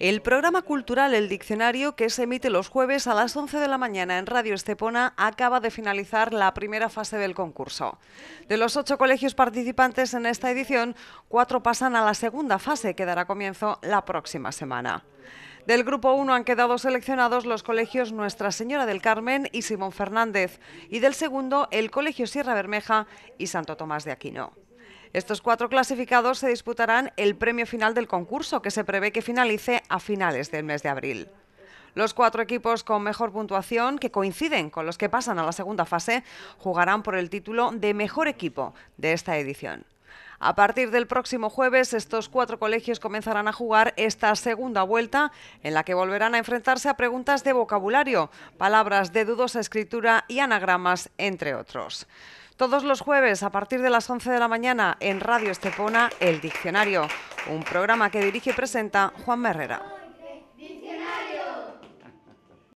El programa cultural El Diccionario, que se emite los jueves a las 11 de la mañana en Radio Estepona, acaba de finalizar la primera fase del concurso. De los ocho colegios participantes en esta edición, cuatro pasan a la segunda fase, que dará comienzo la próxima semana. Del grupo 1 han quedado seleccionados los colegios Nuestra Señora del Carmen y Simón Fernández, y del segundo el Colegio Sierra Bermeja y Santo Tomás de Aquino. Estos cuatro clasificados se disputarán el premio final del concurso, que se prevé que finalice a finales del mes de abril. Los cuatro equipos con mejor puntuación, que coinciden con los que pasan a la segunda fase, jugarán por el título de mejor equipo de esta edición. A partir del próximo jueves, estos cuatro colegios comenzarán a jugar esta segunda vuelta, en la que volverán a enfrentarse a preguntas de vocabulario, palabras de dudosa escritura y anagramas, entre otros. Todos los jueves, a partir de las 11 de la mañana, en Radio Estepona, El Diccionario, un programa que dirige y presenta Juan Merrera.